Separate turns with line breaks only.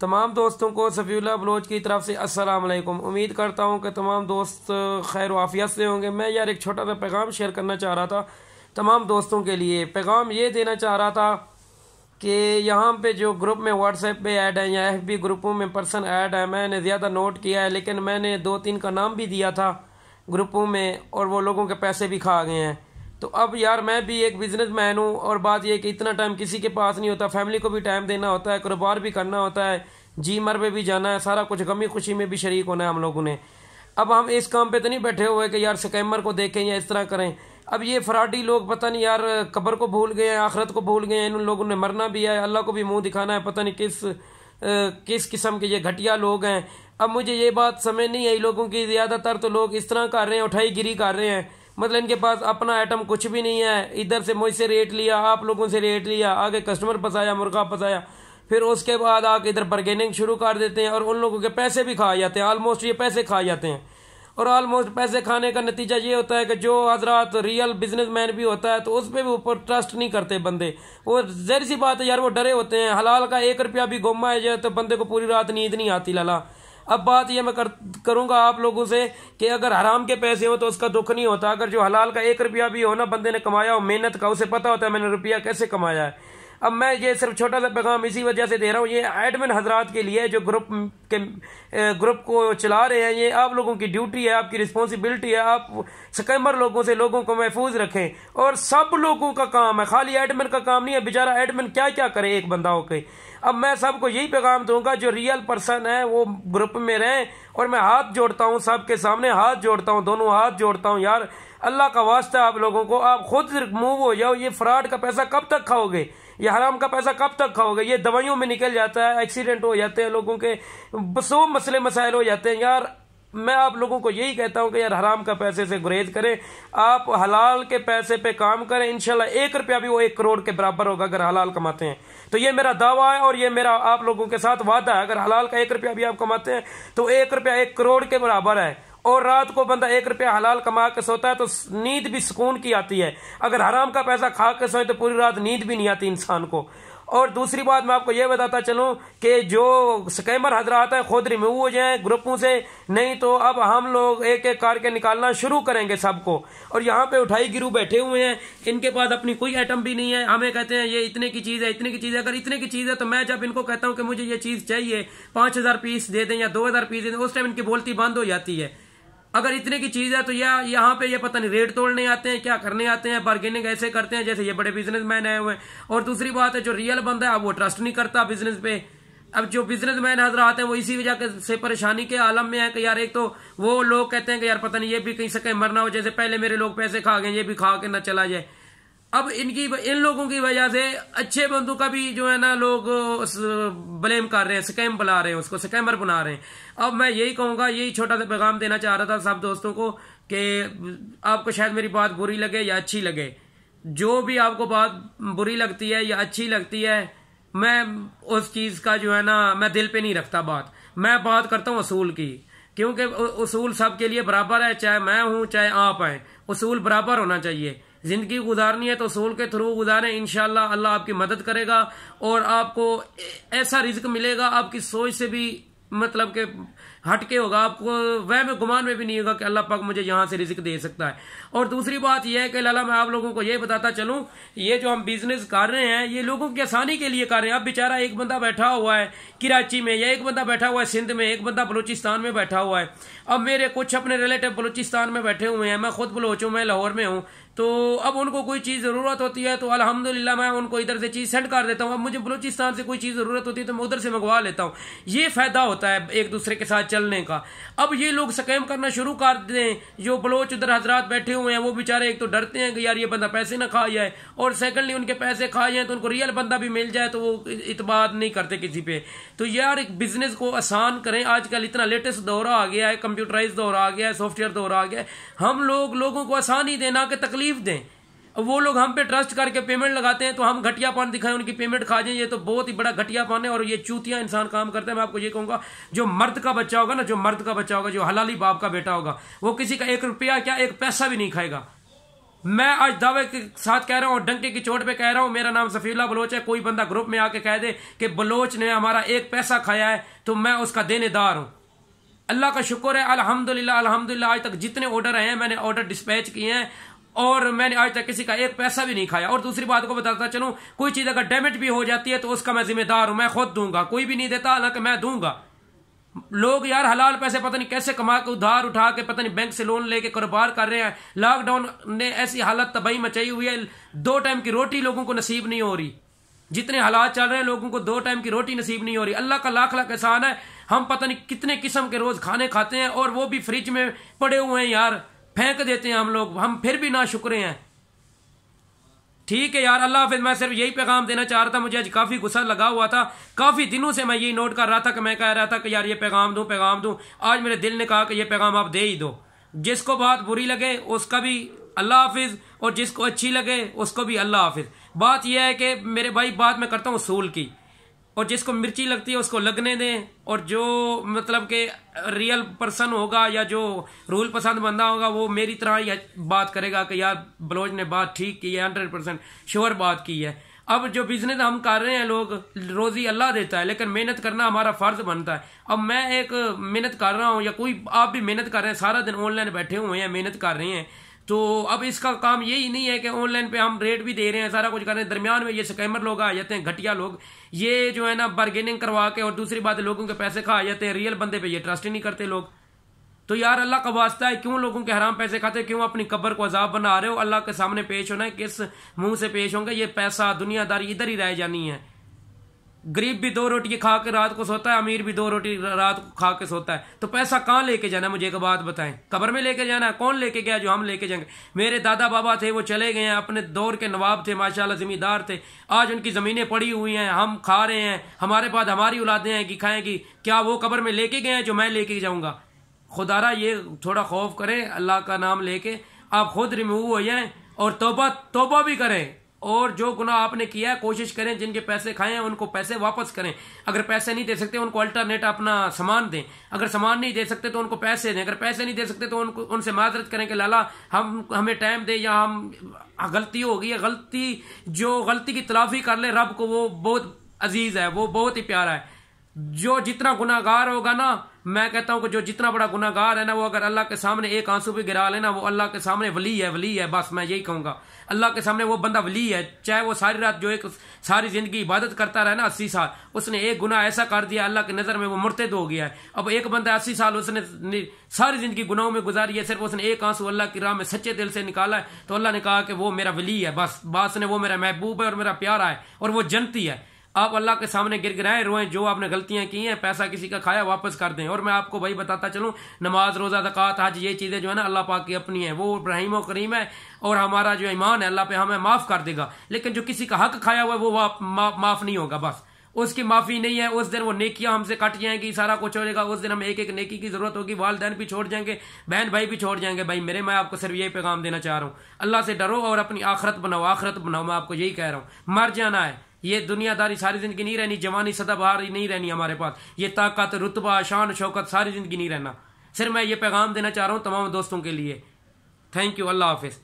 तमाम दोस्तों को सफ़ीला बलोच की तरफ से असलकम उम्मीद करता हूँ कि तमाम दोस्त खैर वाफियत से होंगे मैं यार एक छोटा सा पैगाम शेयर करना चाह रहा था तमाम दोस्तों के लिए पैगाम ये देना चाह रहा था कि यहाँ पे जो ग्रुप में व्हाट्सएप पे ऐड है या एफ बी ग्रुपों में पर्सन ऐड है मैंने ज़्यादा नोट किया है लेकिन मैंने दो तीन का नाम भी दिया था ग्रुपों में और वो लोगों के पैसे भी खा गए हैं तो अब यार मैं भी एक बिजनेस मैन हूँ और बात यह कि इतना टाइम किसी के पास नहीं होता फैमिली को भी टाइम देना होता है कारोबार भी करना होता है जी मर पर भी जाना है सारा कुछ गमी खुशी में भी शरीक होना है हम लोगों ने अब हम इस काम पे तो नहीं बैठे हुए कि यार स्कैमर को देखें या इस तरह करें अब ये फराडी लोग पता नहीं यार कब्र को भूल गए हैं आखरत को भूल गए हैं इन लोगों ने मरना भी है अल्लाह को भी मुंह दिखाना है पता नहीं किस किस किस्म के ये घटिया लोग हैं अब मुझे ये बात समझ नहीं आई लोगों की ज़्यादातर तो लोग इस तरह कर रहे हैं उठाई गिरी कर रहे हैं मतलब इनके पास अपना आइटम कुछ भी नहीं है इधर से मुझसे रेट लिया आप लोगों से रेट लिया आगे कस्टमर फंसाया मुर्गा फंसाया फिर उसके बाद आके इधर बर्गेनिंग शुरू कर देते हैं और उन लोगों के पैसे भी खा जाते हैं आलमोस्ट ये पैसे खा जाते हैं और आलमोस्ट पैसे खाने का नतीजा ये होता है कि जो हजरात रियल बिजनेसमैन भी होता है तो उस पर भी ऊपर ट्रस्ट नहीं करते बंदे वो जहरी सी बात है यार वो डरे होते हैं हलाल का एक रुपया भी गुमा है जो तो बंदे को पूरी रात नींद नहीं आती लाला अब बात यह मैं कर करूंगा आप लोगों से कि अगर हराम के पैसे हो तो उसका दुख नहीं होता अगर जो हलाल का एक रुपया भी हो ना बंदे ने कमाया हो मेहनत का उसे पता होता है मैंने रुपया कैसे कमाया है अब मैं ये सिर्फ छोटा सा पैगाम इसी वजह से दे रहा हूँ ये एडमिन हजरात के लिए जो ग्रुप के ग्रुप को चला रहे हैं ये आप लोगों की ड्यूटी है आपकी रिस्पॉन्सिबिलिटी है आप स्कैमर लोगों से लोगों को महफूज रखें और सब लोगों का काम है खाली एडमिन का काम नहीं है बेचारा एडमिन क्या क्या करे एक बंदा होके अब मैं सबको यही पैगाम दूंगा जो रियल पर्सन है वो ग्रुप में रहें और मैं हाथ जोड़ता हूँ सबके सामने हाथ जोड़ता हूँ दोनों हाथ जोड़ता हूँ यार अल्लाह का वास्ता आप लोगों को आप खुद मूव हो जाओ ये फ्रॉड का पैसा कब तक खाओगे ये हराम का पैसा कब तक खाओगे ये दवाइयों में निकल जाता है एक्सीडेंट हो जाते हैं लोगों के सो मसले मसाइल हो जाते हैं यार मैं आप लोगों को यही कहता हूं कि यार हराम का पैसे से गुरेज करें आप हलाल के पैसे पे काम करें इनशाला एक रुपया भी वो एक करोड़ के बराबर होगा अगर हलाल कमाते हैं तो ये मेरा दावा है और ये मेरा आप लोगों के साथ वादा है अगर हलाल का एक रुपया भी आप कमाते हैं तो एक रुपया एक करोड़ के बराबर है और रात को बंदा एक रुपया हलाल कमा के सोता है तो नींद भी सुकून की आती है अगर हराम का पैसा खा के सोए तो पूरी रात नींद भी नहीं आती इंसान को और दूसरी बात मैं आपको ये बताता चलूँ कि जो स्कैमर हजरात है खुद रिमूव हो जाए ग्रुपों से नहीं तो अब हम लोग एक एक कार के निकालना शुरू करेंगे सबको और यहाँ पे उठाई गिरू बैठे हुए हैं इनके पास अपनी कोई आइटम भी नहीं है हमें कहते हैं ये इतने की चीज़ है इतने की चीज़ है अगर इतने की चीज़ है तो मैं जब इनको कहता हूँ कि मुझे ये चीज़ चाहिए पाँच हज़ार पीस दे दें या दो हज़ार पीस दे दें उस टाइम इनकी बोलती बंद हो जाती है अगर इतने की चीज है तो या यहाँ पे ये पता नहीं रेट तोड़ने आते हैं क्या करने आते हैं बार्गेनिंग ऐसे करते हैं जैसे ये बड़े बिजनेसमैन आए हुए हैं और दूसरी बात है जो रियल बंदा है वो ट्रस्ट नहीं करता बिजनेस पे अब जो बिजनेसमैन आते हैं वो इसी वजह से परेशानी के आलम में है कि यार एक तो वो लोग कहते हैं कि यार पता नहीं ये भी कहीं से कहीं मरना हो जैसे पहले मेरे लोग पैसे खा गए ये भी खा के ना चला जाए अब इनकी इन लोगों की वजह से अच्छे बंदू का भी जो है ना लोग ब्लेम कर रहे हैं स्कैम बुला रहे हैं उसको स्कैमर बना रहे हैं अब मैं यही कहूंगा यही छोटा सा पैगाम देना चाह रहा था सब दोस्तों को कि आपको शायद मेरी बात बुरी लगे या अच्छी लगे जो भी आपको बात बुरी लगती है या अच्छी लगती है मैं उस चीज़ का जो है ना मैं दिल पे नहीं रखता बात मैं बात करता हूँ असूल की क्योंकि असूल सबके लिए बराबर है चाहे मैं हूँ चाहे आप हैं असूल बराबर होना चाहिए ज़िंदगी गुजारनी है तो सोल के थ्रू गुजारें इन अल्लाह आपकी मदद करेगा और आपको ऐसा रिज्क मिलेगा आपकी सोच से भी मतलब के हटके होगा आपको वह में गुमान में भी नहीं होगा कि अल्लाह पाक मुझे यहाँ से रिस्क दे सकता है और दूसरी बात यह है कि लाला मैं आप लोगों को ये बताता चलूं ये जो हम बिजनेस कर रहे हैं ये लोगों की आसानी के लिए कर रहे हैं अब बेचारा एक बंदा बैठा हुआ है कराची में या एक बंदा बैठा हुआ है सिंध में एक बंदा बलोचिस्तान में बैठा हुआ है अब मेरे कुछ अपने रिलेटिव बलोचिस्तान में बैठे हुए हैं मैं खुद बलोच हूँ मैं लाहौर में हूँ तो अब उनको कोई चीज़ ज़रूरत होती है तो अल्हम्दुलिल्लाह मैं उनको इधर से चीज़ सेंड कर देता हूँ अब मुझे बलूचिस्तान से कोई चीज़ ज़रूरत होती है तो मैं उधर से मंगवा लेता हूँ ये फ़ायदा होता है एक दूसरे के साथ चलने का अब ये लोग स्कैम करना शुरू कर दें जो बलोच उधर हजरात बैठे हुए हैं वो बेचारे एक तो डरते हैं कि यार ये बंदा पैसे ना खा जाए और सेकेंडली उनके पैसे खा जाए तो उनको रियल बंदा भी मिल जाए तो वो इतबाद नहीं करते किसी पे तो यार एक बिज़नेस को आसान करें आजकल इतना लेटेस्ट दौरा आ गया है कंप्यूटराइज दौरा आ गया है सॉफ्टवेयर दौरा आ गया है हम लोग लोगों को आसानी देना कि तकलीफ तकलीफ दें वो लोग हम पे ट्रस्ट करके पेमेंट लगाते हैं तो हम घटियापन दिखाएं उनकी पेमेंट खा जाएं ये तो बहुत ही बड़ा घटियापन है और ये चूतिया इंसान काम करते हैं मैं आपको ये कहूँगा जो मर्द का बच्चा होगा ना जो मर्द का बच्चा होगा जो हलाली बाप का बेटा होगा वो किसी का एक रुपया क्या एक पैसा भी नहीं खाएगा मैं आज दावे के साथ कह रहा हूँ और डंके की चोट पे कह रहा हूँ मेरा नाम सफीला बलोच है कोई बंदा ग्रुप में आके कह दे कि बलोच ने हमारा एक पैसा खाया है तो मैं उसका देनेदार हूँ अल्लाह का शुक्र है अल्हम्दुलिल्लाह अल्हम्दुलिल्लाह आज तक जितने ऑर्डर आए हैं मैंने ऑर्डर डिस्पैच किए हैं और मैंने आज तक किसी का एक पैसा भी नहीं खाया और दूसरी बात को बताता चलू कोई चीज़ अगर डैमेज भी हो जाती है तो उसका मैं जिम्मेदार हूं मैं खुद दूंगा कोई भी नहीं देता हालांकि मैं दूंगा लोग यार हलाल पैसे पता नहीं कैसे कमा के उधार उठा के पता नहीं बैंक से लोन लेके कारोबार कर रहे हैं लॉकडाउन ने ऐसी हालत तबाही मचाई हुई है दो टाइम की रोटी लोगों को नसीब नहीं हो रही जितने हालात चल रहे हैं लोगों को दो टाइम की रोटी नसीब नहीं हो रही अल्लाह का लाख लाख एहसान है हम पता नहीं कितने किस्म के रोज खाने खाते हैं और वो भी फ्रिज में पड़े हुए हैं यार फेंक देते हैं हम लोग हम फिर भी ना शुक्रे हैं ठीक है यार अल्लाह हाफिज मैं सिर्फ यही पैगाम देना चाह रहा था मुझे आज काफ़ी गुस्सा लगा हुआ था काफ़ी दिनों से मैं यही नोट कर रहा था कि मैं कह रहा था कि यार ये पैगाम दूँ पैगाम दूँ आज मेरे दिल ने कहा कि ये पैगाम आप दे ही दो जिसको बात बुरी लगे उसका भी अल्लाह हाफिज और जिसको अच्छी लगे उसको भी अल्लाह हाफिज बात यह है कि मेरे भाई बात मैं करता हूँ उसूल की और जिसको मिर्ची लगती है उसको लगने दें और जो मतलब के रियल पर्सन होगा या जो रूल पसंद बंदा होगा वो मेरी तरह या बात करेगा कि यार बलोच ने बात ठीक की है हंड्रेड परसेंट श्योर बात की है अब जो बिजनेस हम कर रहे हैं लोग रोजी अल्लाह देता है लेकिन मेहनत करना हमारा फर्ज बनता है अब मैं एक मेहनत कर रहा हूँ या कोई आप भी मेहनत कर रहे हैं सारा दिन ऑनलाइन बैठे हुए हैं मेहनत कर रहे हैं तो अब इसका काम यही नहीं है कि ऑनलाइन पे हम रेट भी दे रहे हैं सारा कुछ कर रहे हैं दरमियान में ये स्कैमर लोग आ जाते हैं घटिया लोग ये जो है ना बार्गेनिंग करवा के और दूसरी बात लोगों के पैसे खा जाते हैं रियल बंदे पे ये ट्रस्ट ही नहीं करते लोग तो यार अल्लाह का वास्ता है क्यों लोगों के हराम पैसे खाते क्यों अपनी कब्र को अजाब बना रहे हो अल्लाह के सामने पेश होना है किस मुंह से पेश होंगे ये पैसा दुनियादारी इधर ही रह जानी है गरीब भी दो रोटी खा के रात को सोता है अमीर भी दो रोटी रात को खा के सोता है तो पैसा कहाँ लेके जाना मुझे एक बात बताएं कब्र में लेके जाना है कौन लेके गया जो हम लेके जाएंगे मेरे दादा बाबा थे वो चले गए हैं अपने दौर के नवाब थे माशाल्लाह ज़मींदार थे आज उनकी ज़मीनें पड़ी हुई हैं हम खा रहे हैं हमारे पास हमारी औलादें हैं कि कि क्या वो कब्र में लेके गए हैं जो मैं लेके जाऊँगा खुदारा ये थोड़ा खौफ करें अल्लाह का नाम लेके आप खुद रिमूव हो जाएँ और तोबा तोबा भी करें और जो गुना आपने किया है कोशिश करें जिनके पैसे खाए हैं उनको पैसे वापस करें अगर पैसे नहीं दे सकते उनको अल्टरनेट अपना सामान दें अगर सामान नहीं दे सकते तो उनको पैसे दें अगर पैसे नहीं दे सकते तो उनको उनसे माजरत करें कि लाला हम हमें टाइम दें या हम गलती होगी या गलती जो गलती की तलाफी कर ले रब को वो बहुत अजीज़ है वो बहुत ही प्यारा है जो जितना गुनागार होगा ना मैं कहता हूँ कि जो जितना बड़ा गुनागार है ना वो अगर अल्लाह के सामने एक आंसू भी गिरा लेना वो अल्लाह के सामने वली है वली है बस मैं यही कहूँगा अल्लाह के सामने वो बंदा वली है चाहे वो सारी रात जो एक सारी ज़िंदगी इबादत करता रहे ना अस्सी साल उसने एक गुना ऐसा कर दिया अल्लाह की नज़र में वो मुर्तद हो गया है अब एक बंदा अस्सी साल उसने सारी ज़िंदगी गुनाहों में गुजारी है सिर्फ उसने एक आंसू अल्लाह की राह में सच्चे दिल से निकाला है तो अल्लाह ने कहा कि वो मेरा वली है बस बास ने वो मेरा महबूब है और मेरा प्यारा है और वो जनती है आप अल्लाह के सामने गिर गिराए रोएं जो आपने गलतियां की हैं पैसा किसी का खाया वापस कर दें और मैं आपको भाई बताता चलूं नमाज रोज़ा दक़ात हज ये चीज़ें जो है ना अल्लाह पाक की अपनी है वो रहीम करीम है और हमारा जो ईमान है अल्लाह पे हमें माफ़ कर देगा लेकिन जो किसी का हक खाया हुआ है वो माफ़ नहीं होगा बस उसकी माफ़ी नहीं है उस दिन वो नेकियां हमसे कट जाएंगी सारा कुछ हो जाएगा उस दिन हमें एक एक नेकी की ज़रूरत होगी वालदेन भी छोड़ जाएंगे बहन भाई भी छोड़ जाएंगे भाई मेरे मैं आपको सिर्फ यही पैगाम देना चाह रहा हूँ अल्लाह से डरो और अपनी आखरत बनाओ आखरत बनाओ मैं आपको यही कह रहा हूँ मर जाना है ये दुनियादारी सारी जिंदगी नहीं रहनी जवानी सदाबहार नहीं रहनी हमारे पास ये ताकत रुतबा शान शौकत सारी जिंदगी नहीं रहना सिर्फ मैं ये पैगाम देना चाह रहा हूँ तमाम दोस्तों के लिए थैंक यू अल्लाह हाफिज़